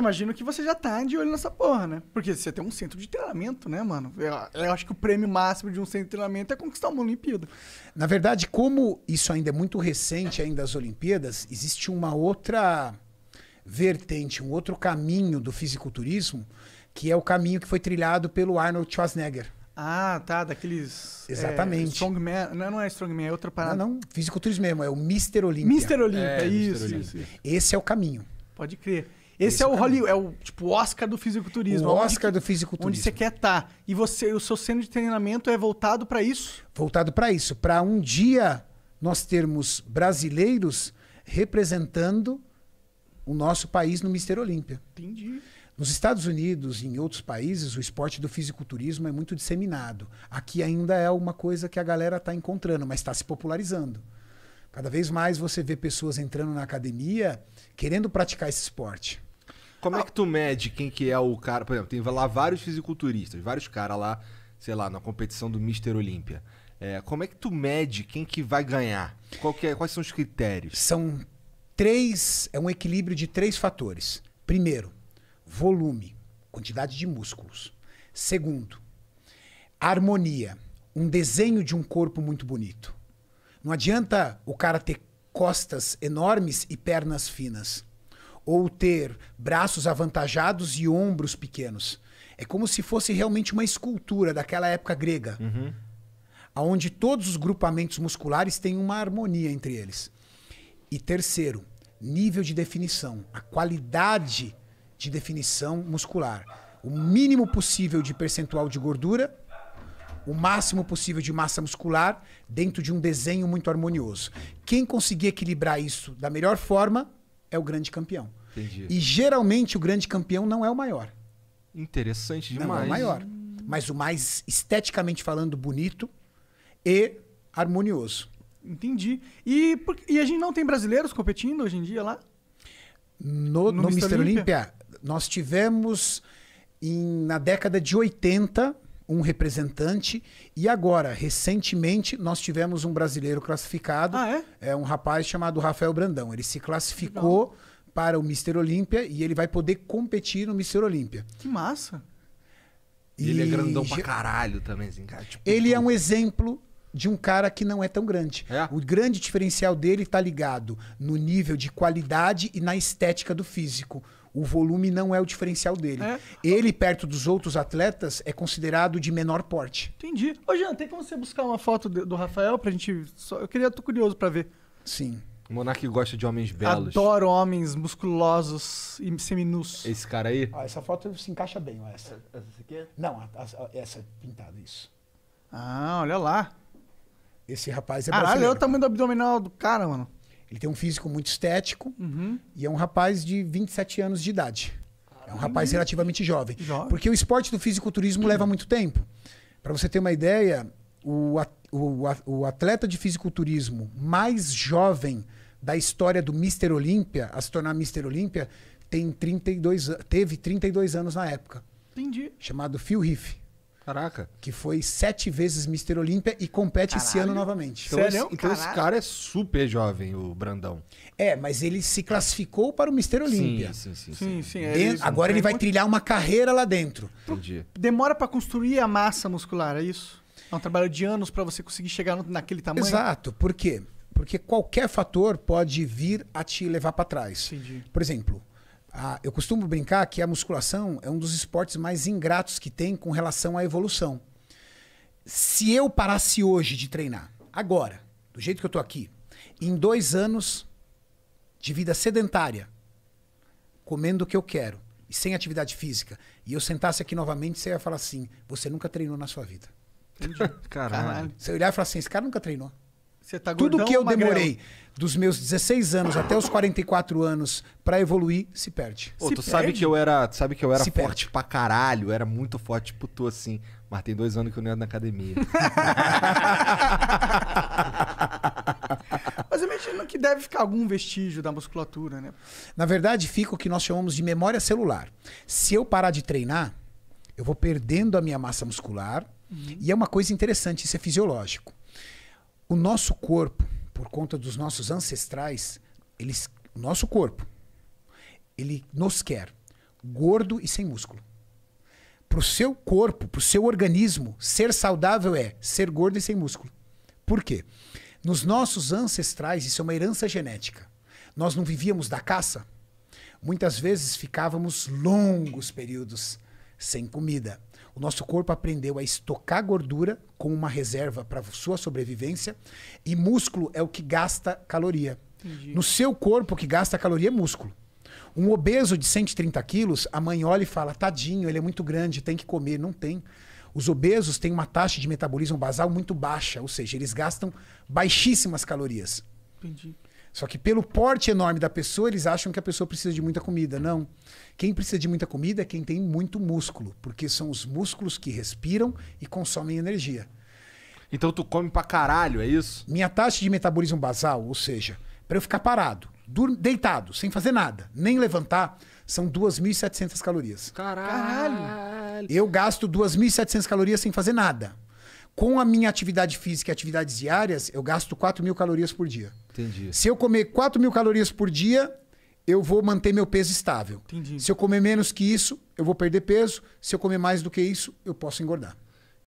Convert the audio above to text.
imagino que você já tá de olho nessa porra, né? Porque você tem um centro de treinamento, né, mano? Eu, eu, acho que o prêmio máximo de um centro de treinamento é conquistar uma Olimpíada. Na verdade, como isso ainda é muito recente, ainda as Olimpíadas, existe uma outra vertente, um outro caminho do fisiculturismo, que é o caminho que foi trilhado pelo Arnold Schwarzenegger. Ah, tá, daqueles. É, Exatamente. É, strongman. Não, é Strongman, é outra parada. Não, não. Fisiculturismo mesmo, é o Mr. Olimpíada. Mr. Olimpíada, é, isso, isso. Esse é o caminho. Pode crer. Esse, é o Hollywood, é o tipo Oscar do fisiculturismo. O Oscar onde, do fisiculturismo. Onde você quer estar. Tá. E você, o seu centro de treinamento é voltado para isso? Voltado para isso, para um dia nós termos brasileiros representando o nosso país no Mister Olímpia. Entendi. Nos Estados Unidos e em outros países, o esporte do fisiculturismo é muito disseminado. Aqui ainda é uma coisa que a galera está encontrando, mas está se popularizando. Cada vez mais você vê pessoas entrando na academia querendo praticar esse esporte. Como é que tu mede quem que é o cara? Por exemplo, tem lá vários fisiculturistas, vários caras lá, sei lá, na competição do Mister Olímpia. É, como é que tu mede quem que vai ganhar? Que é, quais são os critérios? São três, é um equilíbrio de três fatores. Primeiro, volume, quantidade de músculos. Segundo, harmonia, um desenho de um corpo muito bonito. Não adianta o cara ter costas enormes e pernas finas ou ter braços avantajados e ombros pequenos. É como se fosse realmente uma escultura daquela época grega, uhum. onde todos os grupamentos musculares têm uma harmonia entre eles. E terceiro, nível de definição, a qualidade de definição muscular. O mínimo possível de percentual de gordura, o máximo possível de massa muscular dentro de um desenho muito harmonioso. Quem conseguir equilibrar isso da melhor forma é o grande campeão. Entendi. E geralmente o grande campeão não é o maior. Interessante demais. Não é o maior. Mas o mais esteticamente falando bonito e harmonioso. Entendi. E, e a gente não tem brasileiros competindo hoje em dia lá? No, no, no Mr. nós tivemos em, na década de 80 um representante. E agora, recentemente, nós tivemos um brasileiro classificado. Ah, é? É um rapaz chamado Rafael Brandão. Ele se classificou Legal. para o Mister Olímpia e ele vai poder competir no Mister Olímpia. Que massa! E ele é grandão pra caralho também, assim, cara. Tipo, ele é tipo um exemplo de um cara que não é tão grande. É? O grande diferencial dele está ligado no nível de qualidade e na estética do físico o volume não é o diferencial dele. É. Ele, perto dos outros atletas, é considerado de menor porte. Entendi. Ô, Jean, tem como você buscar uma foto do Rafael pra gente. Eu queria, tô curioso pra ver. Sim. O Monarque gosta de homens belos. Adoro homens musculosos e seminus. Esse cara aí? Ah, essa foto se encaixa bem, ó, essa. Essa aqui? É? Não, a, a, essa é pintada, isso. Ah, olha lá. Esse rapaz é Caralho, brasileiro. Caralho, olha o tamanho do abdominal do cara, mano. Ele tem um físico muito estético uhum. e é um rapaz de 27 anos de idade. É um rapaz relativamente jovem. jovem. Porque o esporte do fisiculturismo uhum. leva muito tempo. Para você ter uma ideia, o, o, o atleta de fisiculturismo mais jovem da história do Mister Olímpia a se tornar Mister Olímpia tem 32, teve 32 anos na época. Entendi. Chamado Phil Riff. Caraca. Que foi sete vezes Mister Olímpia e compete Caralho. esse ano novamente. Então, Sério? Então esse cara é super jovem, o Brandão. É, mas ele se classificou para o Mister Olímpia. Sim, sim, sim. sim. sim, sim é agora ele vai trilhar uma carreira lá dentro. Entendi. Demora para construir a massa muscular, é isso? É um trabalho de anos para você conseguir chegar naquele tamanho? Exato. Por quê? Porque qualquer fator pode vir a te levar para trás. Entendi. Por exemplo, ah, eu costumo brincar que a musculação é um dos esportes mais ingratos que tem com relação à evolução. Se eu parasse hoje de treinar, agora, do jeito que eu tô aqui, em dois anos de vida sedentária, comendo o que eu quero e sem atividade física, e eu sentasse aqui novamente, você ia falar assim: você nunca treinou na sua vida. Entendi. Caralho. Você olhar e falar assim: esse cara nunca treinou. Você tá gordão, Tudo que eu demorei dos meus 16 anos até os 44 anos para evoluir se perde. Ô, se tu perde? sabe que eu era, sabe que eu era se forte perde. pra caralho, era muito forte, tipo tu assim, mas tem dois anos que eu não ia na academia. mas imagino que deve ficar algum vestígio da musculatura, né? Na verdade, fica o que nós chamamos de memória celular. Se eu parar de treinar, eu vou perdendo a minha massa muscular, uhum. e é uma coisa interessante, isso é fisiológico. O nosso corpo, por conta dos nossos ancestrais, eles, o nosso corpo, ele nos quer gordo e sem músculo. Para o seu corpo, para o seu organismo, ser saudável é ser gordo e sem músculo. Por quê? Nos nossos ancestrais, isso é uma herança genética. Nós não vivíamos da caça. Muitas vezes ficávamos longos períodos sem comida. O nosso corpo aprendeu a estocar gordura como uma reserva para sua sobrevivência e músculo é o que gasta caloria. Entendi. No seu corpo, o que gasta caloria é músculo. Um obeso de 130 quilos, a mãe olha e fala: tadinho, ele é muito grande, tem que comer. Não tem. Os obesos têm uma taxa de metabolismo basal muito baixa, ou seja, eles gastam baixíssimas calorias. Entendi. Só que pelo porte enorme da pessoa, eles acham que a pessoa precisa de muita comida. Não. Quem precisa de muita comida é quem tem muito músculo, porque são os músculos que respiram e consomem energia. Então tu come pra caralho, é isso? Minha taxa de metabolismo basal, ou seja, para eu ficar parado, deitado, sem fazer nada, nem levantar, são 2.700 calorias. Caralho. caralho! Eu gasto 2.700 calorias sem fazer nada com a minha atividade física e atividades diárias, eu gasto 4 mil calorias por dia. Entendi. Se eu comer 4 mil calorias por dia, eu vou manter meu peso estável. Entendi. Se eu comer menos que isso, eu vou perder peso. Se eu comer mais do que isso, eu posso engordar.